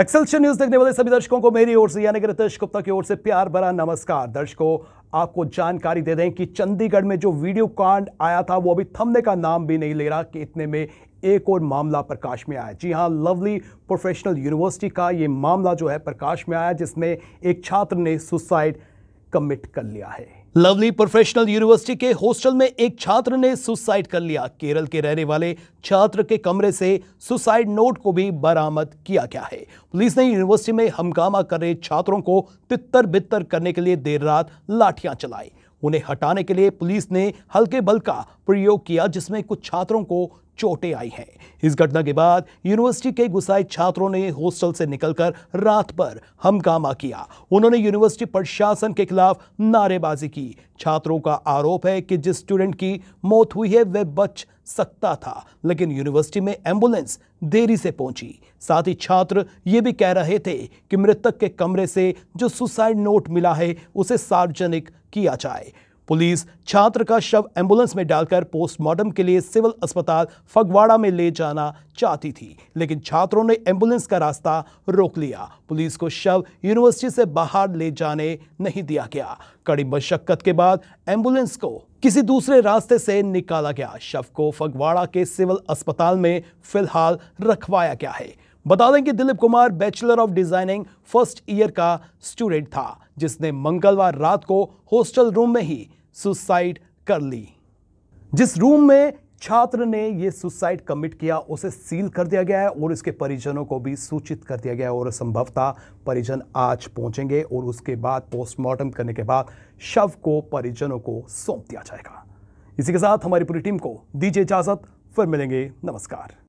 एक्सेलशन news देखने वाले सभी दर्शकों को मेरी ओर से यानी कि रितेश गुप्ता की ओर से प्यार भरा नमस्कार दर्शकों आपको जानकारी दे दें कि चंडीगढ़ में जो वीडियो कांड आया था वो अभी थमने का नाम भी नहीं ले रहा कि इतने में एक और मामला प्रकाश में आया जी हाँ लवली प्रोफेशनल यूनिवर्सिटी का ये मामला जो है प्रकाश में आया जिसमें एक छात्र ने सुसाइड कमिट कर लिया है लवली प्रोफेशनल यूनिवर्सिटी के हॉस्टल में एक छात्र ने सुसाइड कर लिया केरल के रहने वाले छात्र के कमरे से सुसाइड नोट को भी बरामद किया गया है पुलिस ने यूनिवर्सिटी में हंगामा कर रहे छात्रों को तितर बितर करने के लिए देर रात लाठियां चलाई उन्हें हटाने के लिए पुलिस ने हल्के बल का प्रयोग किया जिसमें कुछ छात्रों को चोटें आई हैं इस घटना के बाद यूनिवर्सिटी के गुस्साए छात्रों ने हॉस्टल से निकलकर रात पर हंगामा किया उन्होंने यूनिवर्सिटी प्रशासन के खिलाफ नारेबाजी की छात्रों का आरोप है कि जिस स्टूडेंट की मौत हुई है वह बच सकता था लेकिन यूनिवर्सिटी में एम्बुलेंस देरी से पहुंची साथ ही छात्र ये भी कह रहे थे कि मृतक के कमरे से जो सुसाइड नोट मिला है उसे सार्वजनिक किया जाए पुलिस छात्र का शव एम्बुलेंस में डालकर पोस्टमार्टम के लिए सिविल अस्पताल फगवाड़ा में ले जाना चाहती थी लेकिन छात्रों ने एम्बुलेंस का रास्ता रोक लिया पुलिस को शव यूनिवर्सिटी से बाहर ले जाने नहीं दिया गया कड़ी मशक्कत के बाद एम्बुलेंस को किसी दूसरे रास्ते से निकाला गया शव को फगवाड़ा के सिविल अस्पताल में फिलहाल रखवाया गया है बता दें कि Dilip Kumar bachelor of designing first year का स्टूडेंट था जिसने मंगलवार रात को हॉस्टल रूम में ही सुसाइड कर ली जिस रूम में छात्र ने यह सुसाइड कमिट किया उसे सील कर दिया गया है और इसके परिजनों को भी सूचित कर दिया गया है और संभवतः परिजन आज पहुंचेंगे और उसके बाद पोस्टमार्टम करने के बाद शव को परिजनों को सौंप दिया जाएगा इसी के साथ हमारी पूरी टीम को दीजिए इजाजत फिर मिलेंगे नमस्कार